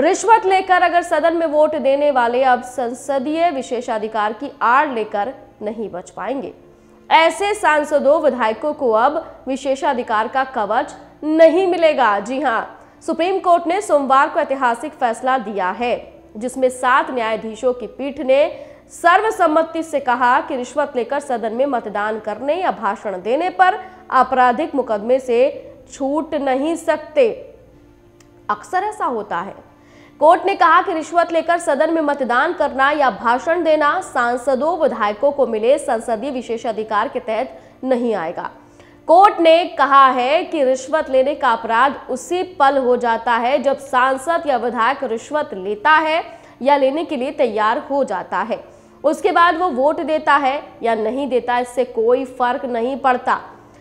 रिश्वत लेकर अगर सदन में वोट देने वाले अब संसदीय विशेषाधिकार की आड़ लेकर नहीं बच पाएंगे ऐसे सांसदों विधायकों को अब विशेषाधिकार का कवच नहीं मिलेगा जी हाँ सुप्रीम कोर्ट ने सोमवार को ऐतिहासिक फैसला दिया है जिसमें सात न्यायाधीशों की पीठ ने सर्वसम्मति से कहा कि रिश्वत लेकर सदन में मतदान करने या भाषण देने पर आपराधिक मुकदमे से छूट नहीं सकते अक्सर ऐसा होता है कोर्ट ने कहा कि रिश्वत लेकर सदन में मतदान करना या भाषण देना सांसदों विधायकों को मिले संसदीय विशेषाधिकार के तहत नहीं आएगा कोर्ट ने कहा है कि रिश्वत लेने का अपराध उसी पल हो जाता है जब सांसद या विधायक रिश्वत लेता है या लेने के लिए तैयार हो जाता है उसके बाद वो वोट देता है या नहीं देता इससे कोई फर्क नहीं पड़ता